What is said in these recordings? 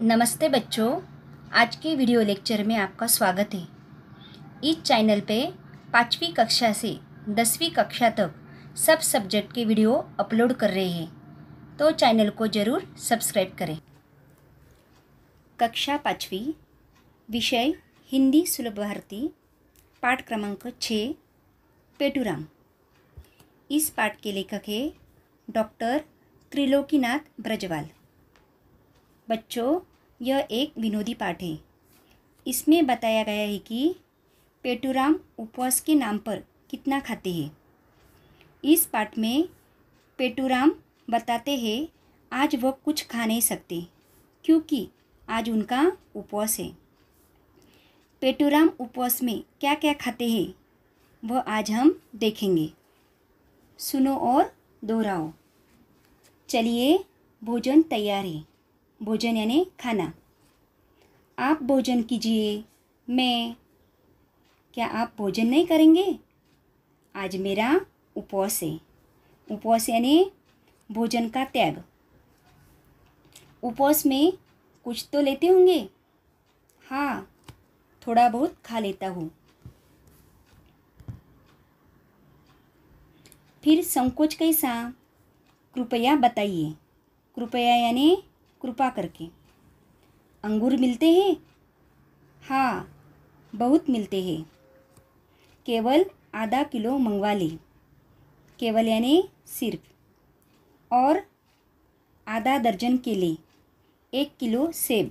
नमस्ते बच्चों आज के वीडियो लेक्चर में आपका स्वागत है इस चैनल पे पाँचवीं कक्षा से दसवीं कक्षा तक सब सब्जेक्ट के वीडियो अपलोड कर रहे हैं तो चैनल को ज़रूर सब्सक्राइब करें कक्षा पाँचवीं विषय हिंदी सुलभ भारती पाठ क्रमांक छः पेटूराम इस पाठ के लेखक है डॉक्टर त्रिलोकीनाथ ब्रजवाल बच्चों यह एक विनोदी पाठ है इसमें बताया गया है कि पेटूराम उपवास के नाम पर कितना खाते हैं इस पाठ में पेटूराम बताते हैं आज वह कुछ खा नहीं सकते क्योंकि आज उनका उपवास है पेटूराम उपवास में क्या क्या खाते हैं वह आज हम देखेंगे सुनो और दोहराओ चलिए भोजन तैयार है भोजन यानी खाना आप भोजन कीजिए मैं क्या आप भोजन नहीं करेंगे आज मेरा उपवास है उपवास यानी भोजन का त्याग उपवास में कुछ तो लेते होंगे हाँ थोड़ा बहुत खा लेता हूँ फिर संकोच कैसा कृपया बताइए कृपया यानी कृपा करके अंगूर मिलते हैं हाँ बहुत मिलते हैं केवल आधा किलो मंगवा लें केवल यानी सिर्फ और आधा दर्जन केले एक किलो सेब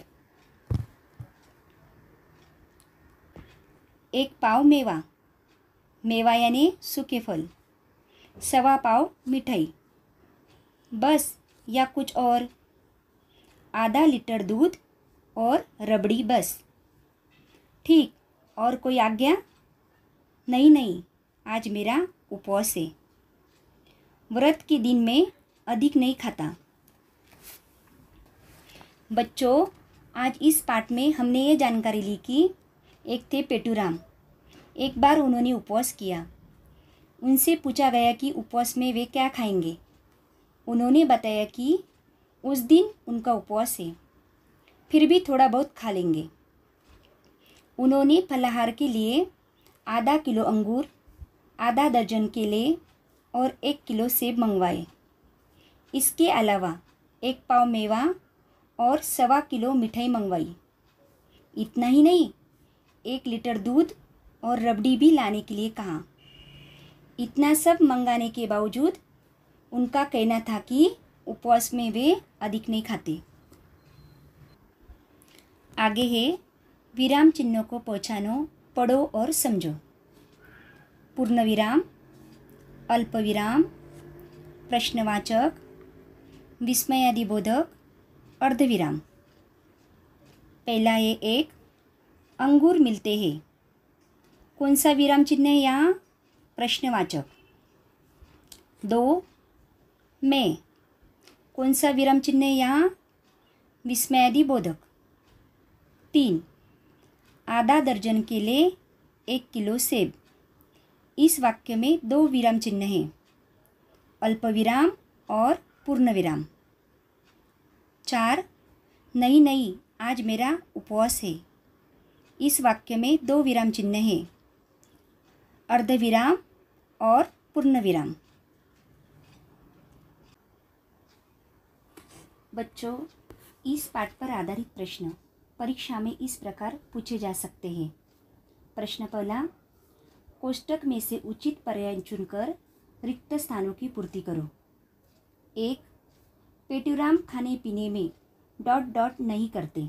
एक पाव मेवा मेवा यानी सूखे फल सवा पाव मिठाई बस या कुछ और आधा लीटर दूध और रबड़ी बस ठीक और कोई आज्ञा नहीं नहीं आज मेरा उपवास है व्रत के दिन में अधिक नहीं खाता बच्चों आज इस पाठ में हमने ये जानकारी ली कि एक थे पेटूराम एक बार उन्होंने उपवास किया उनसे पूछा गया कि उपवास में वे क्या खाएंगे उन्होंने बताया कि उस दिन उनका उपवास है फिर भी थोड़ा बहुत खा लेंगे उन्होंने फलाहार के लिए आधा किलो अंगूर आधा दर्जन केले और एक किलो सेब मंगवाए इसके अलावा एक पाव मेवा और सवा किलो मिठाई मंगवाई इतना ही नहीं एक लीटर दूध और रबड़ी भी लाने के लिए कहा इतना सब मंगाने के बावजूद उनका कहना था कि उपवास में वे अधिक नहीं खाते आगे है विराम चिन्हों को पहचानो पढ़ो और समझो पूर्ण विराम अल्प विराम प्रश्नवाचक विस्मयादिबोधक अर्धविराम पहला है एक अंगूर मिलते हैं कौन सा विराम चिन्ह है यहाँ प्रश्नवाचक दो मैं कौन सा विराम चिन्ह है यहाँ विस्मयादी बोधक तीन आधा दर्जन के लिए एक किलो सेब इस वाक्य में दो विराम चिन्ह हैं अल्पविराम और पूर्ण विराम चार नहीं नहीं आज मेरा उपवास है इस वाक्य में दो विराम चिन्ह हैं अर्धविराम और पूर्ण विराम बच्चों इस पाठ पर आधारित प्रश्न परीक्षा में इस प्रकार पूछे जा सकते हैं प्रश्न पहला कोष्टक में से उचित पर्याय चुनकर रिक्त स्थानों की पूर्ति करो एक पेटूराम खाने पीने में डॉट डॉट नहीं करते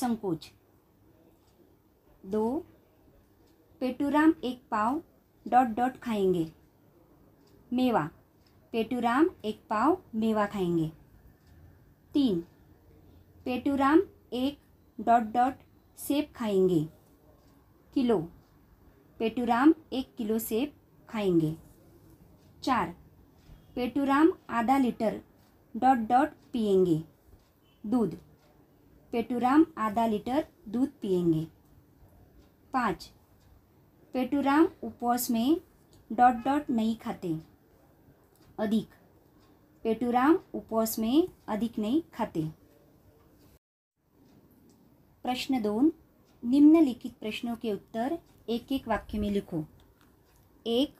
संकोच दो पेटूराम एक पाव डॉट डॉट खाएंगे मेवा पेटूराम एक पाव मेवा खाएंगे तीन पेटूराम एक डॉट डॉट सेब खाएंगे किलो पेटूराम एक किलो सेब खाएंगे चार पेटूराम आधा लीटर डॉट डॉट पिएंगे दूध पेटूराम आधा लीटर दूध पिएंगे पाँच पेटूराम उपवास में डॉट डॉट नहीं खाते अधिक पेटूराम उपवास में अधिक नहीं खाते प्रश्न दोन निम्नलिखित प्रश्नों के उत्तर एक एक वाक्य में लिखो एक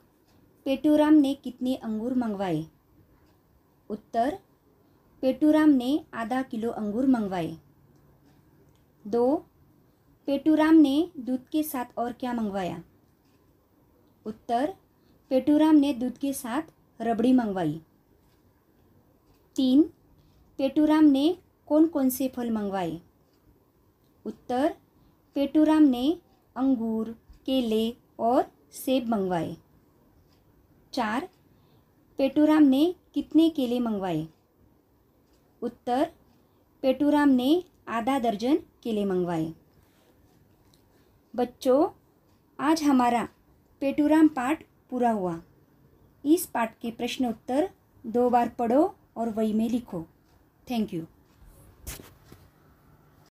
पेटूराम ने कितने अंगूर मंगवाए उत्तर पेटूराम ने आधा किलो अंगूर मंगवाए दो पेटूराम ने दूध के साथ और क्या मंगवाया उत्तर पेटूराम ने दूध के साथ रबड़ी मंगवाई तीन पेटूराम ने कौन कौन से फल मंगवाए उत्तर पेटूराम ने अंगूर केले और सेब मंगवाए चार पेटूराम ने कितने केले मंगवाए उत्तर पेटूराम ने आधा दर्जन केले मंगवाए बच्चों आज हमारा पेटूराम पाठ पूरा हुआ इस पाठ के प्रश्न उत्तर दो बार पढ़ो और वही में लिखो थैंक यू